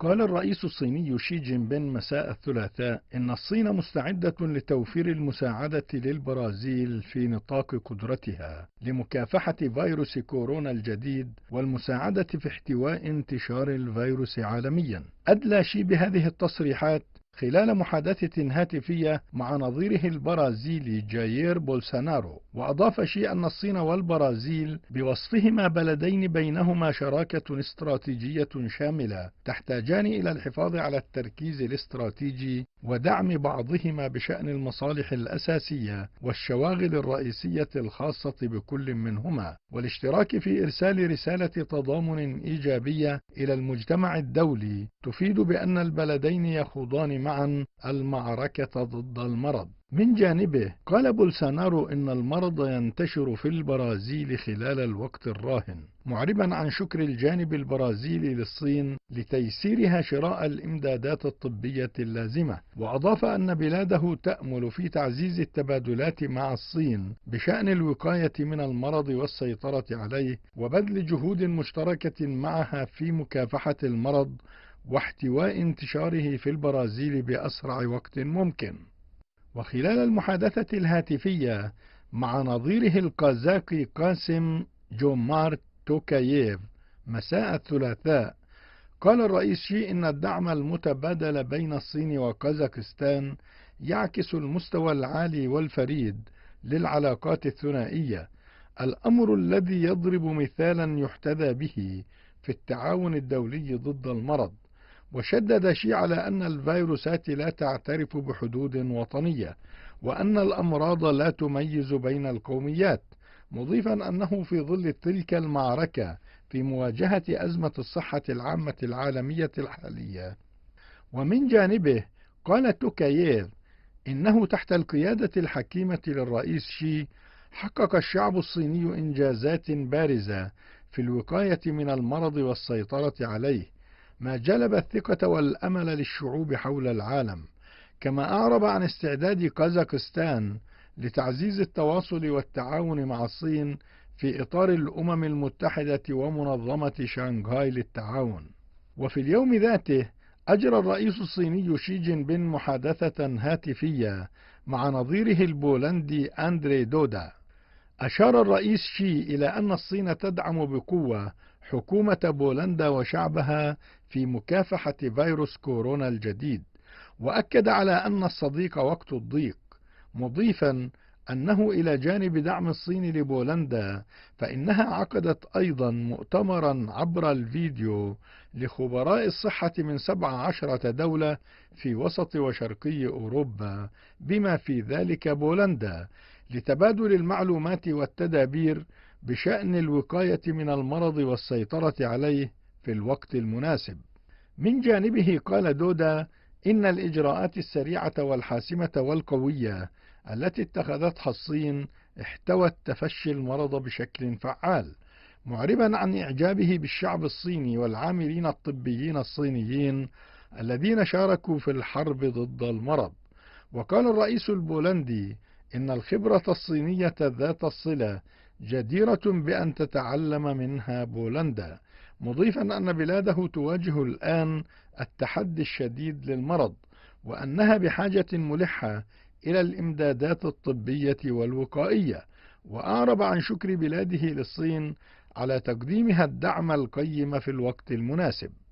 قال الرئيس الصيني شي جين بين مساء الثلاثاء إن الصين مستعدة لتوفير المساعدة للبرازيل في نطاق قدرتها لمكافحة فيروس كورونا الجديد والمساعدة في احتواء انتشار الفيروس عالميا أدلى شي بهذه التصريحات خلال محادثة هاتفية مع نظيره البرازيلي جايير بولسانارو وأضاف شي أن الصين والبرازيل بوصفهما بلدين بينهما شراكة استراتيجية شاملة تحتاجان إلى الحفاظ على التركيز الاستراتيجي ودعم بعضهما بشأن المصالح الأساسية والشواغل الرئيسية الخاصة بكل منهما، والاشتراك في إرسال رسالة تضامن إيجابية إلى المجتمع الدولي تفيد بأن البلدين يخوضان معا المعركة ضد المرض من جانبه قال بولسانارو إن المرض ينتشر في البرازيل خلال الوقت الراهن معربا عن شكر الجانب البرازيلي للصين لتيسيرها شراء الإمدادات الطبية اللازمة وأضاف أن بلاده تأمل في تعزيز التبادلات مع الصين بشأن الوقاية من المرض والسيطرة عليه وبذل جهود مشتركة معها في مكافحة المرض واحتواء انتشاره في البرازيل بأسرع وقت ممكن وخلال المحادثة الهاتفية مع نظيره القازاقي قاسم جومار توكاييف مساء الثلاثاء قال الرئيس شي إن الدعم المتبادل بين الصين وكازاخستان يعكس المستوى العالي والفريد للعلاقات الثنائية الأمر الذي يضرب مثالا يحتذى به في التعاون الدولي ضد المرض وشدد شي على أن الفيروسات لا تعترف بحدود وطنية وأن الأمراض لا تميز بين القوميات مضيفا أنه في ظل تلك المعركة في مواجهة أزمة الصحة العامة العالمية الحالية ومن جانبه قال توكاييف إنه تحت القيادة الحكيمة للرئيس شي حقق الشعب الصيني إنجازات بارزة في الوقاية من المرض والسيطرة عليه ما جلب الثقة والأمل للشعوب حول العالم كما أعرب عن استعداد قزاقستان لتعزيز التواصل والتعاون مع الصين في إطار الأمم المتحدة ومنظمة شانغهاي للتعاون وفي اليوم ذاته أجرى الرئيس الصيني شي جين بين محادثة هاتفية مع نظيره البولندي أندري دودا أشار الرئيس شي إلى أن الصين تدعم بقوة حكومة بولندا وشعبها في مكافحة فيروس كورونا الجديد وأكد على أن الصديق وقت الضيق مضيفا أنه إلى جانب دعم الصين لبولندا فإنها عقدت أيضا مؤتمرا عبر الفيديو لخبراء الصحة من 17 دولة في وسط وشرقي أوروبا بما في ذلك بولندا لتبادل المعلومات والتدابير بشأن الوقاية من المرض والسيطرة عليه في الوقت المناسب من جانبه قال دودا إن الإجراءات السريعة والحاسمة والقوية التي اتخذتها الصين احتوت تفشي المرض بشكل فعال معربا عن إعجابه بالشعب الصيني والعاملين الطبيين الصينيين الذين شاركوا في الحرب ضد المرض وقال الرئيس البولندي إن الخبرة الصينية ذات الصلة جديرة بأن تتعلم منها بولندا مضيفا أن بلاده تواجه الآن التحدي الشديد للمرض وأنها بحاجة ملحة إلى الإمدادات الطبية والوقائية وأعرب عن شكر بلاده للصين على تقديمها الدعم القيم في الوقت المناسب